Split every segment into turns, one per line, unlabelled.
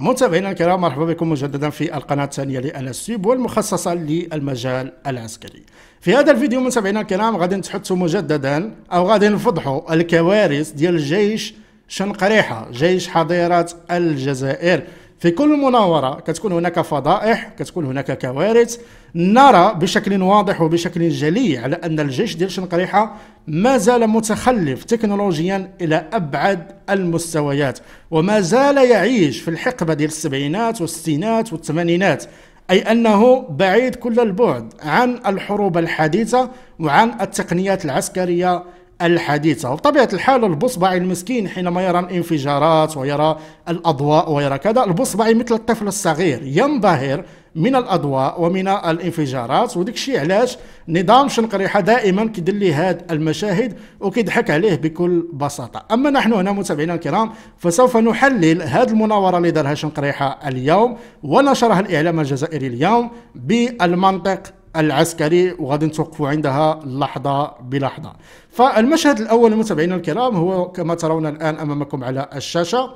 متابعينا الكرام مرحبا بكم مجددا في القناة الثانية لأنسيب والمخصصة للمجال العسكري في هذا الفيديو متابعينا الكرام غادي نتحدثوا مجددا أو غادي نفضحوا الكوارث ديال الجيش شنقريحة جيش حظيرة الجزائر في كل مناورة كتكون هناك فضائح كتكون هناك كوارث نرى بشكل واضح وبشكل جلي على أن الجيش ديال شنقريحة ما زال متخلف تكنولوجيا إلى أبعد المستويات وما زال يعيش في الحقبة ديال السبعينات والستينات والثمانينات أي أنه بعيد كل البعد عن الحروب الحديثة وعن التقنيات العسكرية الحديثة وبطبيعة الحال البصبعي المسكين حينما يرى الانفجارات ويرى الأضواء ويرى كذا البصبعي مثل الطفل الصغير ينبهر من الأضواء ومن الانفجارات وديك الشيء علاش نظام شنقريحة دائما كيدير لي هاد المشاهد وكيضحك عليه بكل بساطة أما نحن هنا متابعينا الكرام فسوف نحلل هاد المناورة اللي دارها شنقريحة اليوم ونشرها الإعلام الجزائري اليوم بالمنطق العسكري وغادي نتوقفوا عندها لحظة بلحظة فالمشهد الأول متابعينا الكرام هو كما ترون الآن أمامكم على الشاشة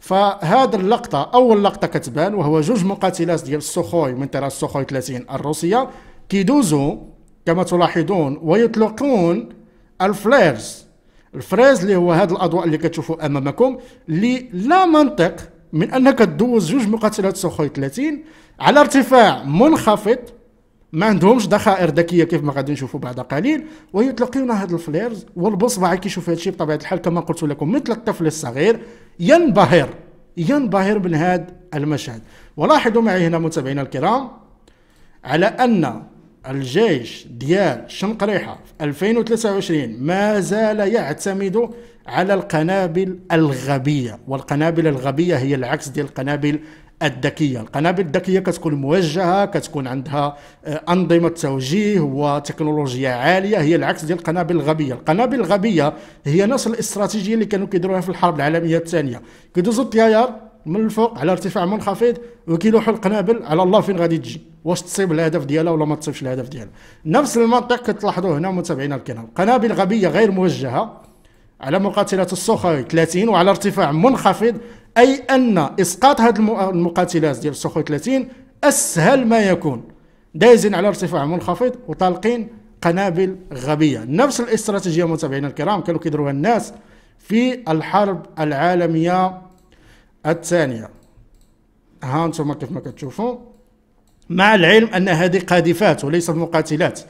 فهذا اللقطة أول لقطة كتبان وهو جوج مقاتلات ديال السوخوي من طراز السوخوي 30 الروسية كيدوزوا كما تلاحظون ويطلقون الفليرز الفريز اللي هو هذه الأضواء اللي كتشوفوا أمامكم اللي لا منطق من أنك تدوز جوج مقاتلات سوخوي 30 على ارتفاع منخفض ما عندهمش ذخائر ذكيه كيف ما غادي نشوفوا بعد قليل ويطلقون هاد الفليرز والبصبع كيشوف الشيء بطبيعه الحال كما قلت لكم مثل الطفل الصغير ينبهر ينبهر من هاد المشهد ولاحظوا معي هنا متابعينا الكرام على ان الجيش ديال شنقريحه في 2023 ما زال يعتمد على القنابل الغبيه والقنابل الغبيه هي العكس ديال القنابل الذكيه القنابل الذكيه كتكون موجهه كتكون عندها آه، انظمه توجيه وتكنولوجيا عاليه هي العكس ديال القنابل الغبيه القنابل الغبيه هي نفس الاستراتيجيه اللي كانوا كيديروها في الحرب العالميه الثانيه كيدوزوا الطيار من الفوق على ارتفاع منخفض وكيلوحوا القنابل على الله فين غادي تجي واش تصيب الهدف ديالها ولا ما تصيبش الهدف ديالها نفس المنطق كتلاحظوه هنا متابعينا الكرام قنابل غبيه غير موجهه على مقاتلة الصخري 30 وعلى ارتفاع منخفض اي ان اسقاط هاد المقاتلات ديال السخو 30 اسهل ما يكون دايزين على ارتفاع منخفض وطالقين قنابل غبيه نفس الاستراتيجيه متابعينا الكرام كانوا كيديروها الناس في الحرب العالميه الثانيه ها انتم كيف ما كتشوفوا مع العلم ان هذه قاذفات وليست مقاتلات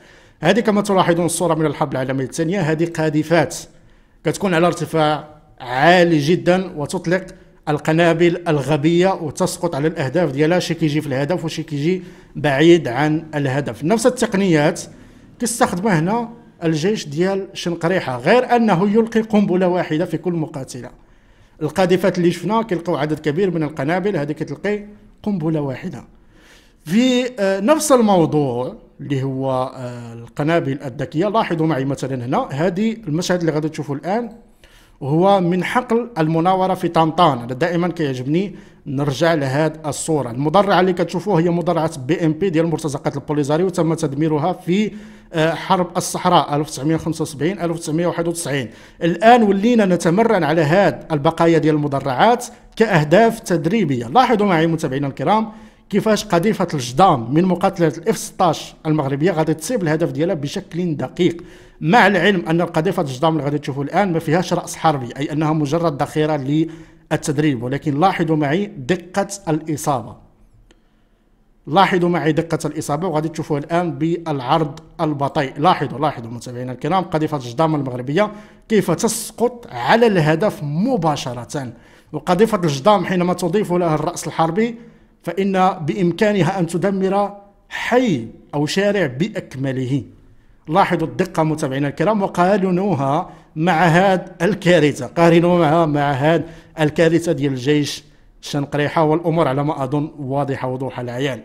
هذه كما تلاحظون الصوره من الحرب العالميه الثانيه هذه قاذفات كتكون على ارتفاع عالي جدا وتطلق القنابل الغبيه وتسقط على الاهداف ديالها شي كيجي في الهدف وشي كيجي بعيد عن الهدف نفس التقنيات كيستخدمها هنا الجيش ديال شنقريحه غير انه يلقي قنبله واحده في كل مقاتله القاذفات اللي شفنا كيلقاو عدد كبير من القنابل هذه كتلقي قنبله واحده في آه، نفس الموضوع اللي هو آه، القنابل الذكيه لاحظوا معي مثلا هنا هذه المشهد اللي غادي تشوفوا الان هو من حقل المناوره في طنطان دائما كيعجبني نرجع لهذا الصوره المضرعه اللي كتشوفوها هي مضرعه بي ام بي ديال مرتزقات البوليزاريو تم تدميرها في آه، حرب الصحراء 1975 1991 الان ولينا نتمرن على هذه البقايا ديال المدرعات كاهداف تدريبيه لاحظوا معي متابعينا الكرام كيفاش قذيفه الجدام من مقاتله الاف 16 المغربيه غادي تصيب الهدف ديالها بشكل دقيق مع العلم ان القذيفه الجدام اللي غادي تشوفوا الان ما فيهاش راس حربي اي انها مجرد ذخيره للتدريب ولكن لاحظوا معي دقه الاصابه لاحظوا معي دقة الإصابة وغادي تشوفوها الآن بالعرض البطيء لاحظوا لاحظوا متابعينا الكرام قذيفة الجدام المغربية كيف تسقط على الهدف مباشرة وقذيفة الجدام حينما تضيف لها الرأس الحربي فإن بإمكانها أن تدمر حي أو شارع بأكمله لاحظوا الدقة متابعينا الكرام وقارنوها مع هاد الكارثة قارنوها مع هاد الكارثة ديال الجيش شنقريحة والأمور على ما أظن واضحة وضوح العيان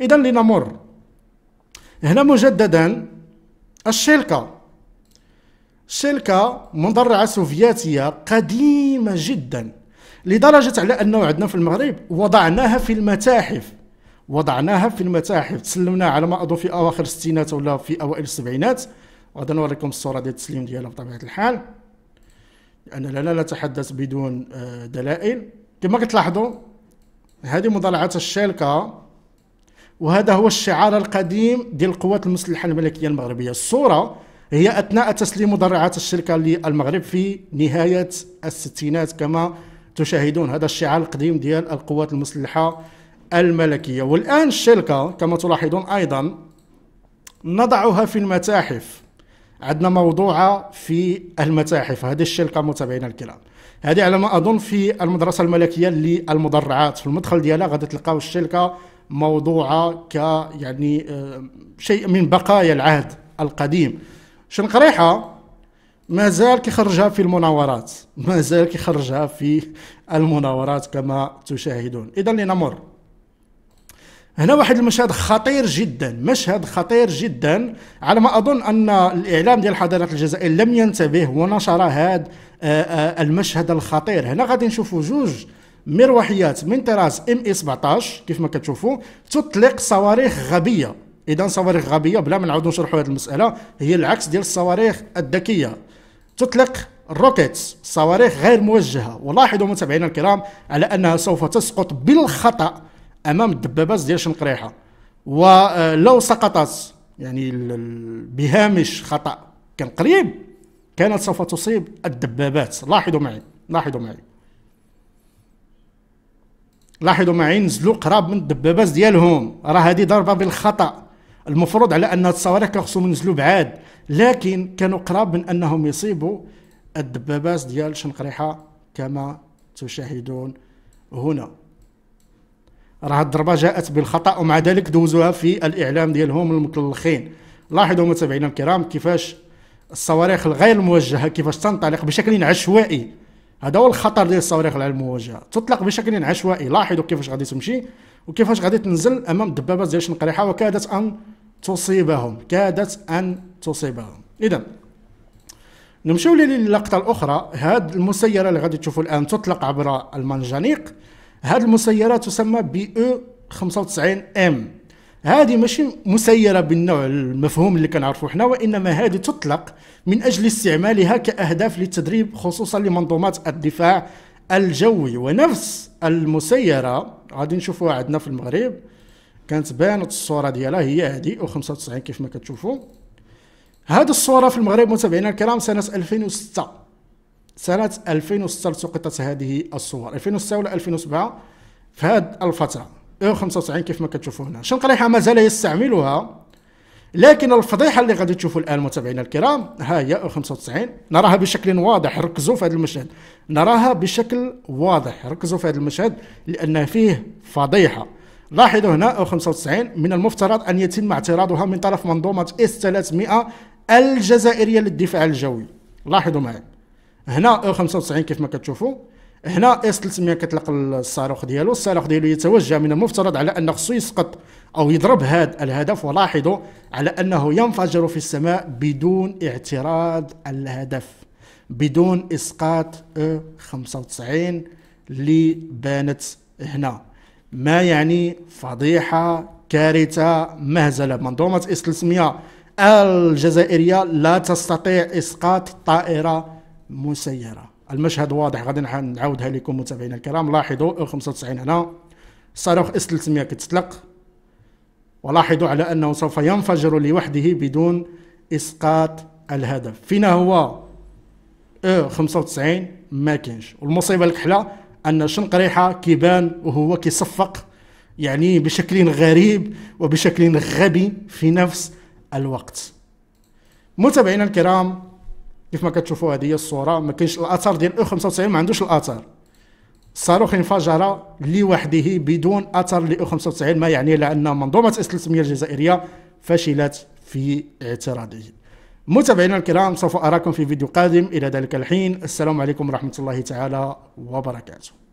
إذا لنمر هنا مجددا الشلكة الشلكة مدرعة سوفياتية قديمة جدا لدرجه على انه عندنا في المغرب وضعناها في المتاحف وضعناها في المتاحف تسلمنا على ما اظن في اواخر الستينات ولا في اوائل السبعينات وغادي نوريكم الصوره ديال التسليم ديالها بطبيعه الحال لاننا لا نتحدث بدون آه، دلائل كما كتلاحظوا هذه مضلعات الشالكه وهذا هو الشعار القديم ديال القوات المسلحه الملكيه المغربيه الصوره هي اثناء تسليم مضرعات الشركه للمغرب في نهايه الستينات كما تشاهدون هذا الشعار القديم ديال القوات المسلحه الملكيه والان الشركه كما تلاحظون ايضا نضعها في المتاحف عندنا موضوعه في المتاحف هذه الشركه متابعينا الكرام هذه على ما اظن في المدرسه الملكيه للمدرعات في المدخل ديالها غادي تلقاو الشركه موضوعه ك يعني آه، شيء من بقايا العهد القديم شنقريحه مازال كيخرجها في المناورات مازال كيخرجها في المناورات كما تشاهدون اذا لنمر هنا واحد المشهد خطير جدا مشهد خطير جدا على ما اظن ان الاعلام ديال حضاره الجزائر لم ينتبه ونشر هذا آه، آه، المشهد الخطير هنا غادي نشوفوا جوج مروحيات من طراز ام اي 17 كيف ما كتشوفوا تطلق صواريخ غبيه اذا صواريخ غبيه بلا ما نعاودو نشرحوا هذه المساله هي العكس ديال الصواريخ الذكيه تطلق الروكيتس صواريخ غير موجهة ولاحظوا متابعينا الكرام على أنها سوف تسقط بالخطأ أمام الدبابات ديال شنقريحة ولو سقطت يعني بهامش خطأ كان قريب كانت سوف تصيب الدبابات لاحظوا معي لاحظوا معي لاحظوا معي نزلوا قراب من الدبابات ديالهم راه هذه ضربه بالخطا المفروض على ان الصواريخ خصهم ينزلوا بعاد لكن كانوا قراب من انهم يصيبوا الدبابات ديال شنقريحه كما تشاهدون هنا راه الضربه جاءت بالخطا ومع ذلك دوزوها في الاعلام ديالهم المتلخين لاحظوا متابعينا الكرام كيفاش الصواريخ الغير موجهه كيفاش تنطلق بشكل عشوائي هذا هو الخطر ديال الصواريخ الغير الموجهه تطلق بشكل عشوائي لاحظوا كيفاش غادي تمشي وكيفاش غادي تنزل امام الدبابات ديال شنقريحه وكادت ان تصيبهم كادت ان تصيبهم اذا نمشيو للقطة الأخرى هذه المسيرة اللي غادي تشوفوا الآن تطلق عبر المنجنيق هذه المسيرة تسمى بي او 95 ام هذه ماشي مسيرة بالنوع المفهوم اللي كنعرفوا حنا وإنما هذه تطلق من أجل استعمالها كأهداف للتدريب خصوصا لمنظومات الدفاع الجوي ونفس المسيرة غادي نشوفوها عندنا في المغرب كانت بانت الصورة ديالها هي هذه او 95 كيف ما كتشوفوا هذه الصورة في المغرب متابعينا الكرام سنة 2006 سنة 2006 سقطت هذه الصور 2006 ولا 2007 في هذه الفترة او إيه، 95 كيف ما كتشوفوا هنا شنقريحة مازال يستعملها لكن الفضيحة اللي غادي تشوفوا الآن متابعينا الكرام ها هي او إيه، 95 نراها بشكل واضح ركزوا في هذا المشهد نراها بشكل واضح ركزوا في هذا المشهد لأن فيه فضيحة لاحظوا هنا او إيه، 95 من المفترض ان يتم اعتراضها من طرف منظومه اس 300 الجزائريه للدفاع الجوي لاحظوا معايا هنا او 95 كيف ما كتشوفوا هنا اس 300 كتلقى الصاروخ ديالو الصاروخ ديالو يتوجه من المفترض على ان خصو يسقط او يضرب هذا الهدف ولاحظوا على انه ينفجر في السماء بدون اعتراض الهدف بدون اسقاط او 95 اللي بانت هنا ما يعني فضيحه كارثه مهزله منظومه اس 300 الجزائرية لا تستطيع إسقاط طائرة مسيرة المشهد واضح غادي نعاودها لكم متابعينا الكرام لاحظوا 95 هنا صاروخ اس 300 كتطلق ولاحظوا على انه سوف ينفجر لوحده بدون اسقاط الهدف فينا هو او 95 ما كانش والمصيبه الكحله ان شنقريحه كيبان وهو كيصفق يعني بشكل غريب وبشكل غبي في نفس الوقت متابعينا الكرام كيف ما كتشوفوا هذه هي الصوره ما كاينش الاثر ديال او 95 ما عندوش الاثر الصاروخ انفجر لوحده بدون اثر ل 95 ما يعني لان منظومه اس 300 الجزائريه فشلت في اعتراضه متابعينا الكرام سوف اراكم في فيديو قادم الى ذلك الحين السلام عليكم ورحمه الله تعالى وبركاته